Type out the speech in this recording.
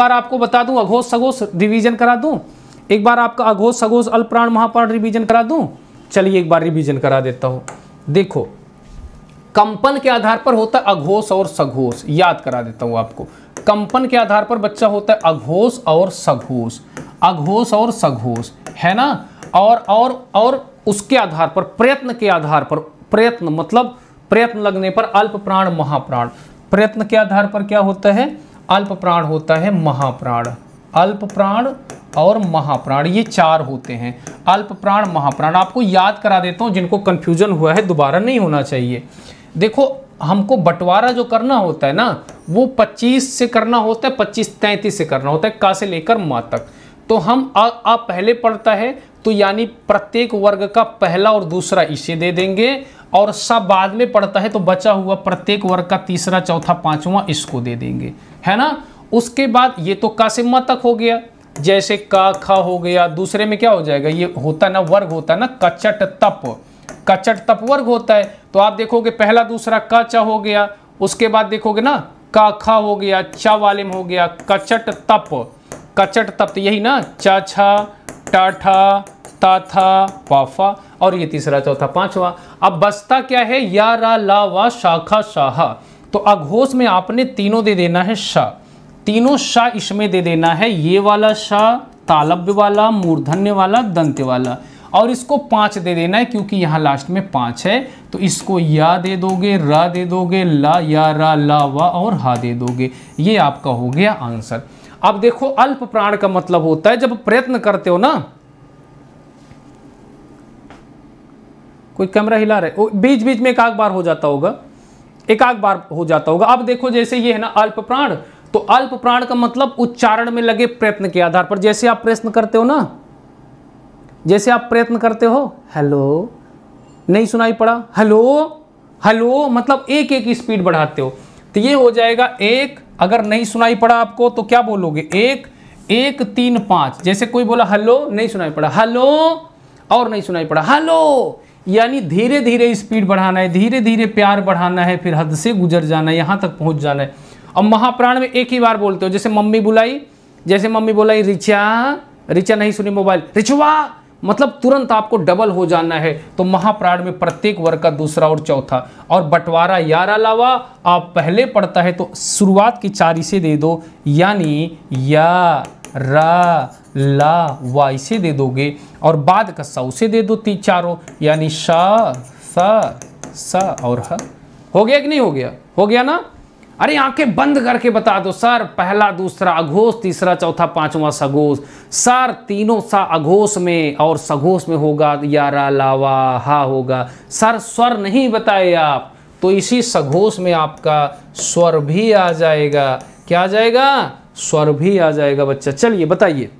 बार आपको बता दूं अघोष सघोष रिवीजन करा दूं एक बार आपका अघोष सघोष अल्पप्राण महाप्राण रिवीजन करा दूं चलिए एक बार रिवीजन करा देता हूं देखो कंपन के आधार पर होता है अघोष और सघोष याद करा देता हूं आपको कंपन के आधार पर बच्चा होता है अघोष और सघोष अघोष और सघोष है ना और और और उसके आधार पर प्रयत्न के आधार पर प्रयत्न मतलब प्रयत्न लगने पर अल्प प्राण महाप्राण प्रयत्न के आधार पर क्या होता है अल्प प्राण होता है महाप्राण अल्प प्राण और महाप्राण ये चार होते हैं अल्प प्राण महाप्राण आपको याद करा देता हूँ जिनको कन्फ्यूजन हुआ है दोबारा नहीं होना चाहिए देखो हमको बंटवारा जो करना होता है ना वो 25 से करना होता है 25 तैंतीस से करना होता है का से लेकर माँ तक तो हम आ, आ पहले पढ़ता है तो यानी प्रत्येक वर्ग का पहला और दूसरा इसे दे देंगे और सब बाद में पड़ता है तो बचा हुआ प्रत्येक वर्ग का तीसरा चौथा पांचवा इसको दे देंगे है ना उसके बाद ये तो का तक हो गया जैसे का खा हो गया दूसरे में क्या हो जाएगा ये होता ना वर्ग होता ना कचट तप कचट तप वर्ग होता है तो आप देखोगे पहला दूसरा च हो गया उसके बाद देखोगे ना का खा हो गया च वाले में हो गया कचट तप कचट तप तो यही ना चा छा टाठा था पाफा और ये तीसरा चौथा पांचवा अब बस्ता क्या है या रा ला वा शाखा शाह तो अघोष में आपने तीनों दे देना है शाह तीनों शाह इसमें दे देना है ये वाला शाह तालब्य वाला मूर्धन्य वाला दंत्य वाला और इसको पांच दे देना है क्योंकि यहाँ लास्ट में पांच है तो इसको या दे दोगे रा दे दोगे ला या रा ला वा और हा दे दोगे ये आपका हो गया आंसर अब देखो अल्प प्राण का मतलब होता है जब प्रयत्न करते हो ना कोई कैमरा हिला रहा है बीच बीच में एक आग बार हो जाता होगा एक आग बार हो जाता होगा अब देखो जैसे ये है ना अल्प प्राण तो अल्प प्राण का मतलब उच्चारण में लगे प्रयत्न के आधार पर जैसे आप प्रयत्न करते हो ना जैसे आप प्रयत्न करते हो हेलो नहीं सुनाई पड़ा हेलो हेलो मतलब एक एक स्पीड बढ़ाते हो तो ये हो जाएगा एक अगर नहीं सुनाई पड़ा आपको तो क्या बोलोगे एक एक तीन पांच जैसे कोई बोला हेलो नहीं सुनाई पड़ा हेलो और नहीं सुनाई पड़ा हेलो यानी धीरे धीरे स्पीड बढ़ाना है धीरे धीरे प्यार बढ़ाना है फिर हद से गुजर जाना है यहाँ तक पहुँच जाना है अब महाप्राण में एक ही बार बोलते हो जैसे मम्मी बुलाई जैसे मम्मी बुलाई रिचा रिचा नहीं सुनी मोबाइल रिचवा मतलब तुरंत आपको डबल हो जाना है तो महाप्राण में प्रत्येक वर्ग का दूसरा और चौथा और बंटवारा यार अलावा आप पहले पढ़ता है तो शुरुआत की चारी से दे दो यानी या रा ला वा इसे दे दोगे और बाद का स उसे दे दो तीन चारों यानी स सा सा और ह हो गया कि नहीं हो गया हो गया ना अरे आंखें बंद करके बता दो सर पहला दूसरा अघोष तीसरा चौथा पांचवा सघोष सर तीनों सा अघोष में और सघोष में होगा यारा लावा हा होगा सर स्वर नहीं बताए आप तो इसी सघोष में आपका स्वर भी आ जाएगा क्या आ जाएगा स्वर भी आ जाएगा बच्चा चलिए बताइए